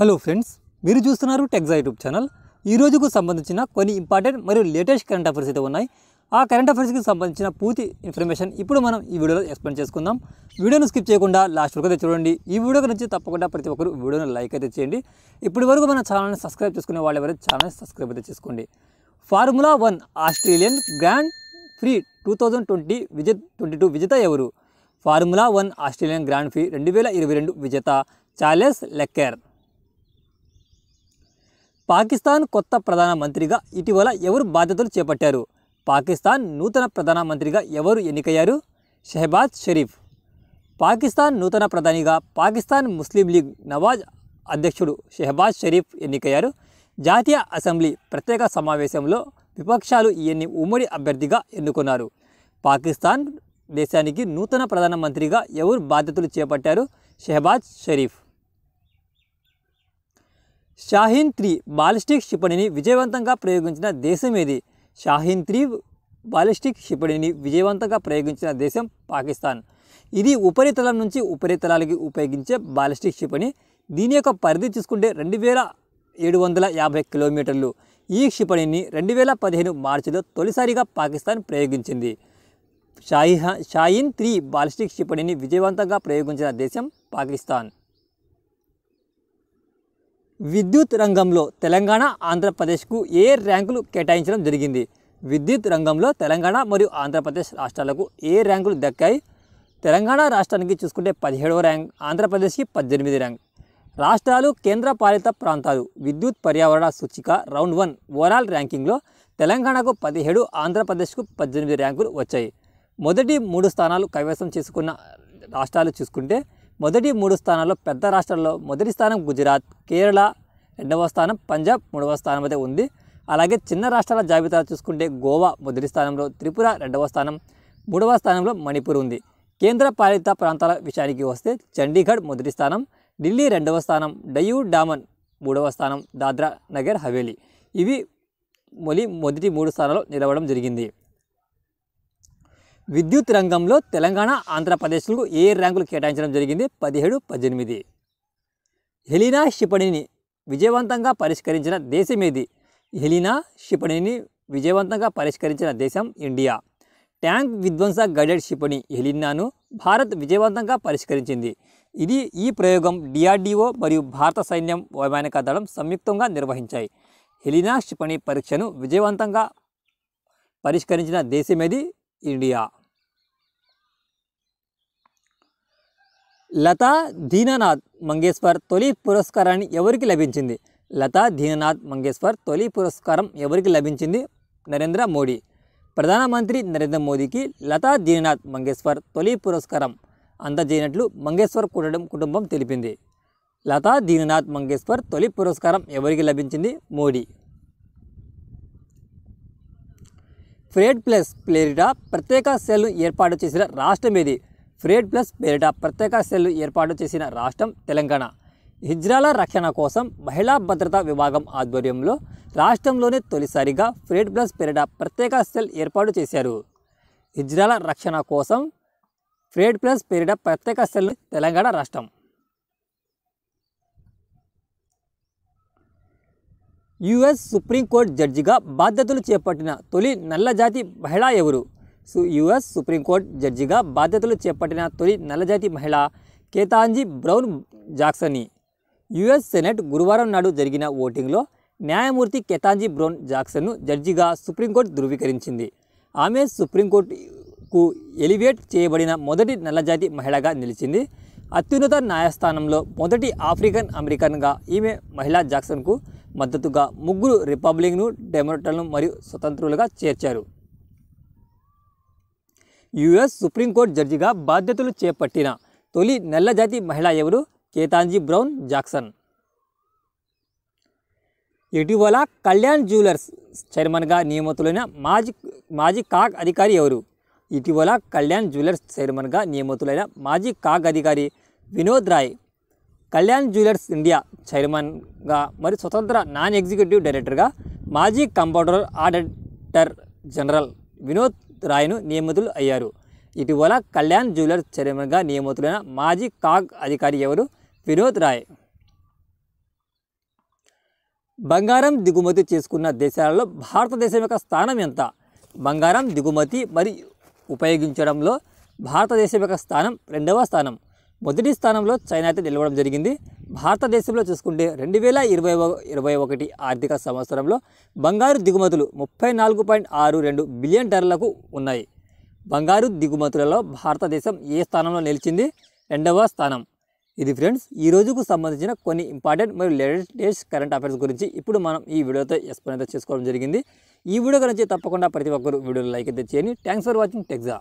hello friends మీరు చూస్తున్నారు టెక్సా YouTube channel ఈ రోజుకు సంబంధించిన కొన్ని ఇంపార్టెంట్ మరియు లేటెస్ట్ కరెంట్ అఫేర్స్ అయితే ఉన్నాయి ఆ కరెంట్ అఫేర్స్కి సంబంధించిన పూర్తి ఇన్ఫర్మేషన్ ఇప్పుడు మనం ఈ వీడియోలో ఎక్స్ప్లెయిన్ చేసుకుందాం వీడియోను స్కిప్ చేయకుండా లాస్ట్ వరకు అయితే చూడండి ఈ వీడియో నుంచి తప్పకుండా ప్రతి ఒక్కరు వీడియోను లైక్ అయితే చేయండి ఇప్పటి వరకు మన ఛానల్ని సబ్స్క్రైబ్ చేసుకునే వాళ్ళు ఎవరైతే ఛానల్ని సబ్స్క్రైబ్ అయితే చేసుకోండి Formula One Australian Grand Prix two thousand twenty విజయ ట్వంటీ టూ విజేత ఎవరు Formula One Australian Grand Prix రెండు వేల ఇరవై రెండు విజేత చార్లెస్ లెక్కర్ పాకిస్తాన్ కొత్త ప్రధానమంత్రిగా ఇటీవల ఎవరు బాధ్యతలు చేపట్టారు పాకిస్తాన్ నూతన ప్రధానమంత్రిగా ఎవరు ఎన్నికయ్యారు షెహబాజ్ షరీఫ్ పాకిస్తాన్ నూతన ప్రధానిగా పాకిస్తాన్ ముస్లిం లీగ్ నవాజ్ అధ్యక్షుడు షెహబాజ్ షరీఫ్ ఎన్నికయ్యారు జాతీయ అసెంబ్లీ ప్రత్యేక సమావేశంలో విపక్షాలు ఈయన్ని ఉమ్మడి అభ్యర్థిగా ఎన్నుకున్నారు పాకిస్తాన్ దేశానికి నూతన ప్రధానమంత్రిగా ఎవరు బాధ్యతలు చేపట్టారు షెహబాజ్ షరీఫ్ షాహీన్ త్రీ బాలిస్టిక్ క్షిపణిని విజయవంతంగా ప్రయోగించిన దేశం ఏది షాహీన్ త్రీ బాలిస్టిక్ క్షిపణిని విజయవంతంగా ప్రయోగించిన దేశం పాకిస్తాన్ ఇది ఉపరితలం నుంచి ఉపరితలాలకి ఉపయోగించే బాలిస్టిక్ క్షిపణి దీని యొక్క పరిధి తీసుకుంటే రెండు వేల ఏడు వందల యాభై కిలోమీటర్లు ఈ క్షిపణిని రెండు వేల పదిహేను మార్చిలో తొలిసారిగా పాకిస్తాన్ ప్రయోగించింది షాయిహ షాయిన్ త్రీ బాలిస్టిక్ క్షిపణిని విజయవంతంగా ప్రయోగించిన దేశం పాకిస్తాన్ విద్యుత్ రంగంలో తెలంగాణ ఆంధ్రప్రదేశ్కు ఏ ర్యాంకులు కేటాయించడం జరిగింది విద్యుత్ రంగంలో తెలంగాణ మరియు ఆంధ్రప్రదేశ్ రాష్ట్రాలకు ఏ ర్యాంకులు దక్కాయి తెలంగాణ రాష్ట్రానికి చూసుకుంటే పదిహేడవ ర్యాంక్ ఆంధ్రప్రదేశ్కి పద్దెనిమిది ర్యాంక్ రాష్ట్రాలు కేంద్ర పాలిత ప్రాంతాలు విద్యుత్ పర్యావరణ సూచిక రౌండ్ వన్ ఓవరాల్ ర్యాంకింగ్లో తెలంగాణకు పదిహేడు ఆంధ్రప్రదేశ్కు పద్దెనిమిది ర్యాంకులు వచ్చాయి మొదటి మూడు స్థానాలు కైవసం చేసుకున్న రాష్ట్రాలు చూసుకుంటే మొదటి మూడు స్థానాల్లో పెద్ద రాష్ట్రాల్లో మొదటి స్థానం గుజరాత్ కేరళ రెండవ స్థానం పంజాబ్ మూడవ స్థానం అయితే ఉంది అలాగే చిన్న రాష్ట్రాల జాబితా చూసుకుంటే గోవా మొదటి స్థానంలో త్రిపుర రెండవ స్థానం మూడవ స్థానంలో మణిపూర్ ఉంది కేంద్ర పాలిత ప్రాంతాల విషయానికి వస్తే చండీగఢ్ మొదటి స్థానం ఢిల్లీ రెండవ స్థానం డయూ డామన్ మూడవ స్థానం దాద్రా నగర్ హవేలీ ఇవి మొలి మొదటి మూడు స్థానాల్లో నిలవడం జరిగింది విద్యుత్ రంగంలో తెలంగాణ ఆంధ్రప్రదేశ్లకు ఏ ర్యాంకులు కేటాయించడం జరిగింది పదిహేడు పద్దెనిమిది హెలీనా క్షిపణిని విజయవంతంగా పరిష్కరించిన దేశమేది హెలీనా క్షిపణిని విజయవంతంగా పరిష్కరించిన దేశం ఇండియా ట్యాంక్ విధ్వంస గైడెడ్ క్షిపణి హెలినాను భారత్ విజయవంతంగా పరిష్కరించింది ఇది ఈ ప్రయోగం డిఆర్డిఓ మరియు భారత సైన్యం వైమానిక దళం సంయుక్తంగా నిర్వహించాయి హెలినా క్షిపణి పరీక్షను విజయవంతంగా పరిష్కరించిన దేశమేది ఇండియా లతా దీననాథ్ మంగేశ్వర్ తొలి పురస్కారాన్ని ఎవరికి లభించింది లతా దీననాథ్ మంగేశ్వర్ తొలి పురస్కారం ఎవరికి లభించింది నరేంద్ర మోడీ ప్రధానమంత్రి నరేంద్ర మోదీకి లతా దీననాథ్ మంగేశ్వర్ తొలి పురస్కారం అందజేయనట్లు మంగేశ్వర్ కూడడం కుటుంబం తెలిపింది లతా దీననాథ్ మంగేశ్వర్ తొలి పురస్కారం ఎవరికి లభించింది మోడీ ఫ్రేడ్ ప్లస్ ప్లేరిటా ప్రత్యేక సెల్ను ఏర్పాటు చేసిన రాష్ట్రం ఏది ఫ్రేడ్ ప్లస్ పేరిట ప్రత్యేక సెల్ ఏర్పాటు చేసిన రాష్ట్రం తెలంగాణ హిజ్రాల రక్షణ కోసం మహిళా భద్రతా విభాగం ఆధ్వర్యంలో రాష్ట్రంలోనే తొలిసారిగా ఫ్రేడ్ ప్లస్ పేరిట ప్రత్యేక సెల్ ఏర్పాటు చేశారు హిజ్రాల రక్షణ కోసం ఫ్రేడ్ ప్లస్ పేరిట ప్రత్యేక సెల్ తెలంగాణ రాష్ట్రం యుఎస్ సుప్రీంకోర్టు జడ్జిగా బాధ్యతలు చేపట్టిన తొలి నల్లజాతి మహిళ ఎవరు యుఎస్ సుప్రీంకోర్టు జడ్జిగా బాధ్యతలు చేపట్టిన తొలి నల్లజాతి మహిళ కేతాంజీ బ్రౌన్ జాక్సన్ని యుఎస్ సెనెట్ గురువారం నాడు జరిగిన ఓటింగ్లో న్యాయమూర్తి కేతాంజీ బ్రౌన్ జాక్సన్ను జడ్జిగా సుప్రీంకోర్టు ధృవీకరించింది ఆమె సుప్రీంకోర్టుకు ఎలివేట్ చేయబడిన మొదటి నల్లజాతి మహిళగా నిలిచింది అత్యున్నత న్యాయస్థానంలో మొదటి ఆఫ్రికన్ అమెరికన్గా ఈమె మహిళా జాక్సన్కు మద్దతుగా ముగ్గురు రిపబ్లిక్ను డెమోక్రట్లను మరియు స్వతంత్రులుగా చేర్చారు యుఎస్ సుప్రీంకోర్టు జడ్జిగా బాధ్యతలు చేపట్టిన తొలి నల్లజాతి మహిళ ఎవరు కేతాంజీ బ్రౌన్ జాక్సన్ ఇటీవల కళ్యాణ్ జ్యువెలర్స్ చైర్మన్గా నియమితులైన మాజీ మాజీ కాక్ అధికారి ఎవరు ఇటీవల కళ్యాణ్ జ్యువెలర్స్ చైర్మన్గా నియమితులైన మాజీ కాక్ అధికారి వినోద్ రాయ్ కళ్యాణ్ జ్యువెలర్స్ ఇండియా చైర్మన్గా మరి స్వతంత్ర నాన్ ఎగ్జిక్యూటివ్ డైరెక్టర్గా మాజీ కంపౌండర్ ఆడిటర్ జనరల్ వినోద్ రాయ్ను నియమితులు అయ్యారు ఇటీవల కళ్యాణ్ జ్యువెలర్స్ చైర్మన్గా నియమితులైన మాజీ కాగ్ అధికారి ఎవరు వినోద్ రాయ్ బంగారం దిగుమతి చేసుకున్న దేశాలలో భారతదేశం యొక్క స్థానం ఎంత బంగారం దిగుమతి మరి ఉపయోగించడంలో భారతదేశం యొక్క స్థానం రెండవ స్థానం మొదటి స్థానంలో చైనా అయితే నిలవడం జరిగింది భారతదేశంలో చూసుకుంటే రెండు వేల ఇరవై ఇరవై ఒకటి ఆర్థిక సంవత్సరంలో బంగారు దిగుమతులు ముప్పై నాలుగు పాయింట్ ఆరు రెండు బిలియన్ డాలర్లకు ఉన్నాయి బంగారు దిగుమతులలో భారతదేశం ఏ స్థానంలో నిలిచింది రెండవ స్థానం ఇది ఫ్రెండ్స్ ఈ రోజుకు సంబంధించిన కొన్ని ఇంపార్టెంట్ మరియు లేటెస్ట్ కరెంట్ అఫైర్స్ గురించి ఇప్పుడు మనం ఈ వీడియోతో ఎక్స్ప్లెయిన్ అయితే చేసుకోవడం జరిగింది ఈ వీడియో గురించి తప్పకుండా ప్రతి ఒక్కరు వీడియోలో లైక్ అయితే చేయండి థ్యాంక్స్ ఫర్ వాచింగ్ టెక్జా